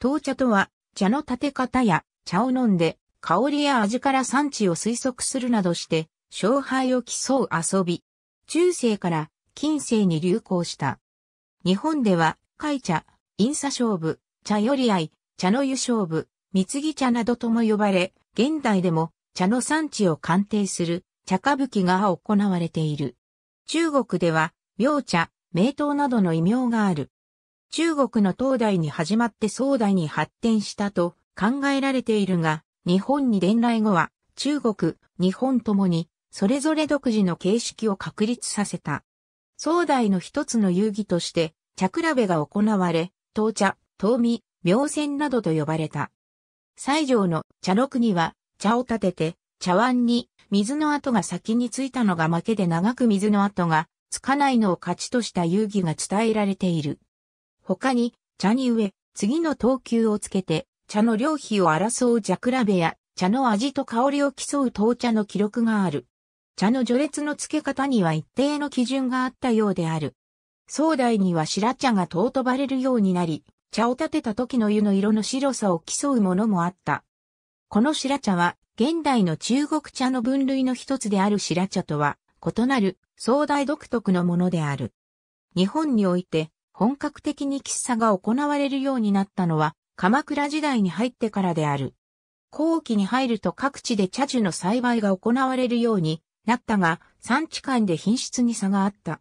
当茶とは、茶の立て方や茶を飲んで、香りや味から産地を推測するなどして、勝敗を競う遊び。中世から近世に流行した。日本では、海茶、陰茶勝負、茶より合い、茶の湯勝負、蜜木茶などとも呼ばれ、現代でも茶の産地を鑑定する茶歌舞伎が行われている。中国では、妙茶、名刀などの異名がある。中国の東大に始まって宋代に発展したと考えられているが、日本に伝来後は中国、日本ともにそれぞれ独自の形式を確立させた。宋代の一つの遊戯として、茶比べが行われ、東茶、東味、妙泉などと呼ばれた。西条の茶六には、茶を立てて、茶碗に水の跡が先についたのが負けで長く水の跡がつかないのを勝ちとした遊戯が伝えられている。他に、茶に植え、次の等級をつけて、茶の量比を争う茶比べや、茶の味と香りを競う当茶の記録がある。茶の序列の付け方には一定の基準があったようである。壮大には白茶が尊ばれるようになり、茶を立てた時の湯の色の白さを競うものもあった。この白茶は、現代の中国茶の分類の一つである白茶とは、異なる、壮大独特のものである。日本において、本格的に喫茶が行われるようになったのは、鎌倉時代に入ってからである。後期に入ると各地で茶樹の栽培が行われるようになったが、産地間で品質に差があった。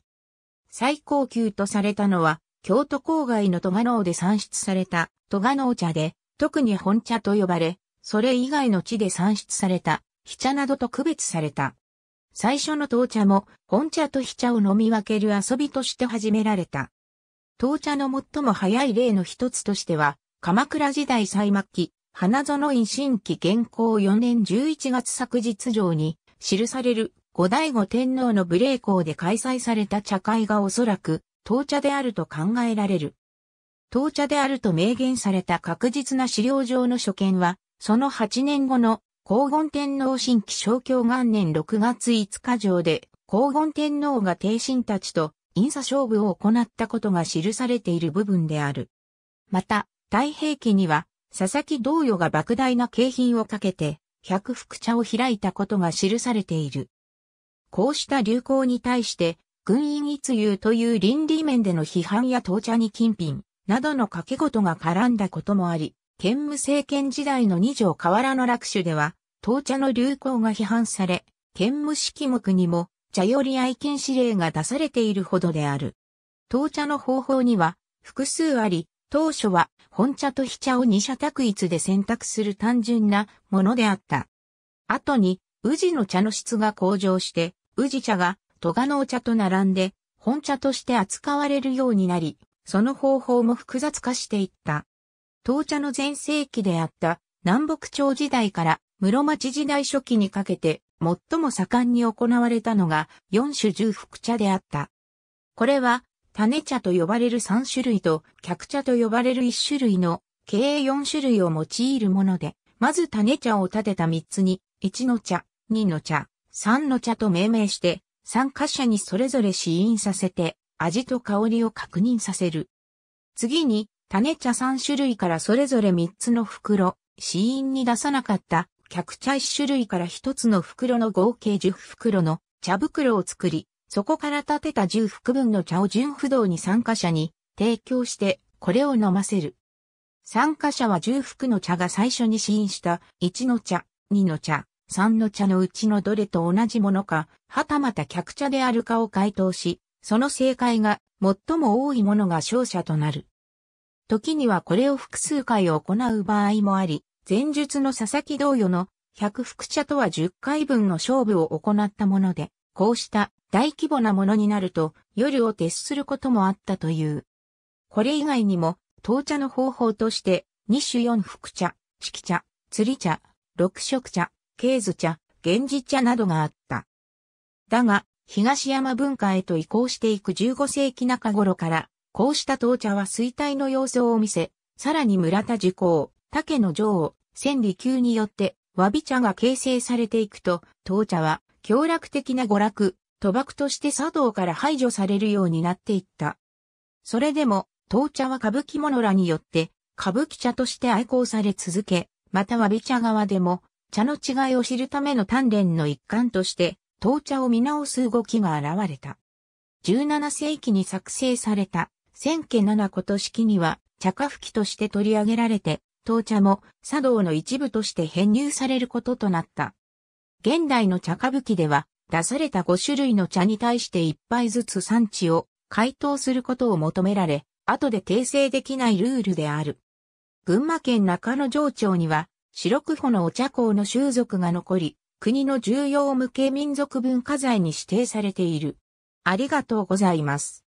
最高級とされたのは、京都郊外の戸賀能で産出された戸賀能茶で、特に本茶と呼ばれ、それ以外の地で産出された、非茶などと区別された。最初の当茶も、本茶と飛茶を飲み分ける遊びとして始められた。当茶の最も早い例の一つとしては、鎌倉時代最末期、花園院新規元行4年11月昨日上に記される後醍醐天皇の無礼校で開催された茶会がおそらく、当茶であると考えられる。当茶であると明言された確実な資料上の所見は、その8年後の黄金天皇新規正教元年6月5日上で、黄金天皇が帝臣たちと印査勝負を行ったことが記されている部分である。また、太平記には、佐々木同様が莫大な景品をかけて、百福茶を開いたことが記されている。こうした流行に対して、軍員一遊という倫理面での批判や到茶に金品などの掛け事が絡んだこともあり、兼務政権時代の二条河原の落首では、到茶の流行が批判され、兼務式目にも茶より愛犬指令が出されているほどである。当茶の方法には複数あり、当初は本茶と非茶を二者択一で選択する単純なものであった。後に、宇治の茶の質が向上して、宇治茶が戸賀のお茶と並んで、本茶として扱われるようになり、その方法も複雑化していった。当茶の前世紀であった南北朝時代から室町時代初期にかけて最も盛んに行われたのが四種重複茶であった。これは種茶と呼ばれる三種類と客茶と呼ばれる一種類の計四種類を用いるもので、まず種茶を立てた三つに一の茶、二の茶、三の茶と命名して参加者にそれぞれ試飲させて味と香りを確認させる。次に種茶三種類からそれぞれ三つの袋、試飲に出さなかった客茶一種類から一つの袋の合計十袋の茶袋を作り、そこから立てた十福分の茶を純不動に参加者に提供してこれを飲ませる。参加者は十福の茶が最初に試飲した一の茶、二の茶、三の茶のうちのどれと同じものか、はたまた客茶であるかを回答し、その正解が最も多いものが勝者となる。時にはこれを複数回行う場合もあり、前述の佐々木同様の百福茶とは10回分の勝負を行ったもので、こうした大規模なものになると夜を徹することもあったという。これ以外にも、当茶の方法として、二種四福茶、季茶、釣り茶、六色茶、経図茶、源氏茶などがあった。だが、東山文化へと移行していく15世紀中頃から、こうした当茶は衰退の様相を見せ、さらに村田寺講、竹の城を、千里宮によって、わび茶が形成されていくと、当茶は、強楽的な娯楽、賭博として茶道から排除されるようになっていった。それでも、当茶は歌舞伎者らによって、歌舞伎茶として愛好され続け、またわび茶側でも、茶の違いを知るための鍛錬の一環として、当茶を見直す動きが現れた。17世紀に作成された、千家七子と式には、茶化吹きとして取り上げられて、当茶も茶道の一部として編入されることとなった。現代の茶歌舞伎では、出された5種類の茶に対して1杯ずつ産地を解凍することを求められ、後で訂正できないルールである。群馬県中野城町には、白久保のお茶港の習俗が残り、国の重要無形民族文化財に指定されている。ありがとうございます。